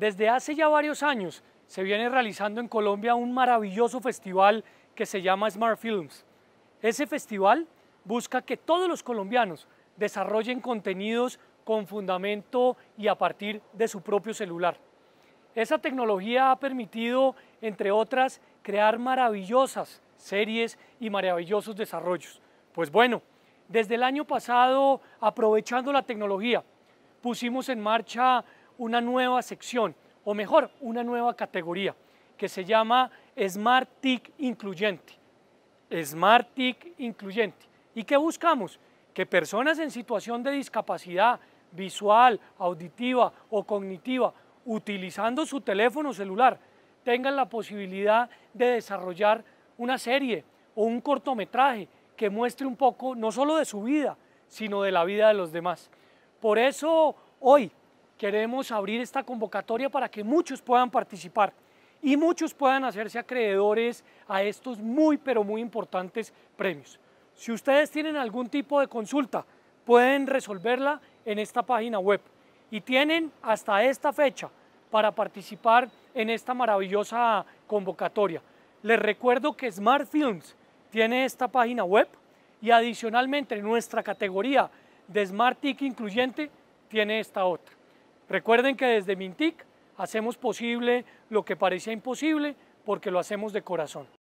Desde hace ya varios años se viene realizando en Colombia un maravilloso festival que se llama Smart Films. Ese festival busca que todos los colombianos desarrollen contenidos con fundamento y a partir de su propio celular. Esa tecnología ha permitido, entre otras, crear maravillosas series y maravillosos desarrollos. Pues bueno, desde el año pasado, aprovechando la tecnología, pusimos en marcha una nueva sección, o mejor, una nueva categoría, que se llama Smart TIC Incluyente. Smart TIC Incluyente. ¿Y qué buscamos? Que personas en situación de discapacidad visual, auditiva o cognitiva, utilizando su teléfono celular, tengan la posibilidad de desarrollar una serie o un cortometraje que muestre un poco no solo de su vida, sino de la vida de los demás. Por eso hoy queremos abrir esta convocatoria para que muchos puedan participar y muchos puedan hacerse acreedores a estos muy, pero muy importantes premios. Si ustedes tienen algún tipo de consulta, pueden resolverla en esta página web y tienen hasta esta fecha para participar en esta maravillosa convocatoria. Les recuerdo que Smart Films tiene esta página web y adicionalmente nuestra categoría de Smart Tick incluyente tiene esta otra. Recuerden que desde Mintic hacemos posible lo que parecía imposible porque lo hacemos de corazón.